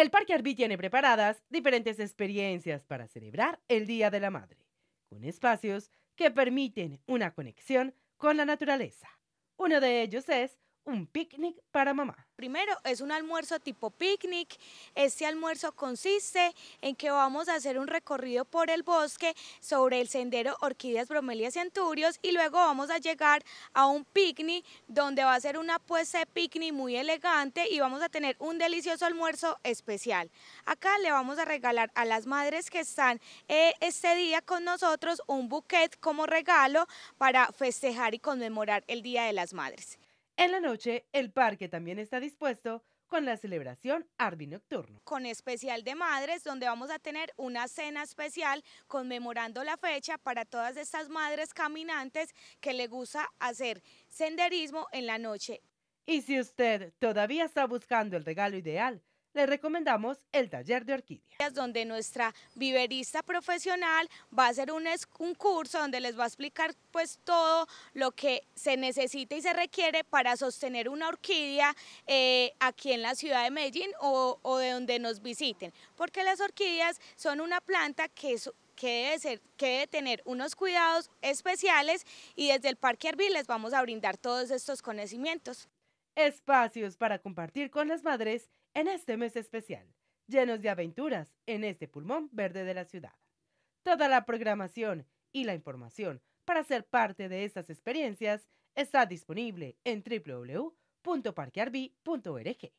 El Parque Arby tiene preparadas diferentes experiencias para celebrar el Día de la Madre, con espacios que permiten una conexión con la naturaleza. Uno de ellos es un picnic para mamá. Primero, es un almuerzo tipo picnic. Este almuerzo consiste en que vamos a hacer un recorrido por el bosque sobre el sendero Orquídeas, Bromelias y Anturios y luego vamos a llegar a un picnic donde va a ser una puesta de picnic muy elegante y vamos a tener un delicioso almuerzo especial. Acá le vamos a regalar a las madres que están eh, este día con nosotros un bouquet como regalo para festejar y conmemorar el Día de las Madres. En la noche, el parque también está dispuesto con la celebración Arby Nocturno. Con especial de madres, donde vamos a tener una cena especial conmemorando la fecha para todas estas madres caminantes que le gusta hacer senderismo en la noche. Y si usted todavía está buscando el regalo ideal, les recomendamos el taller de orquídeas. Donde nuestra viverista profesional va a hacer un, un, curso donde les va a explicar pues todo lo que se necesita y se requiere para sostener una orquídea eh, aquí en la ciudad de Medellín o, de donde nos visiten. Porque las orquídeas son una planta que que debe, ser, que debe tener unos cuidados especiales y desde el Parque Arbil les vamos a brindar todos estos conocimientos. Espacios para compartir con las madres en este mes especial, llenos de aventuras en este pulmón verde de la ciudad. Toda la programación y la información para ser parte de estas experiencias está disponible en www.parquearb.org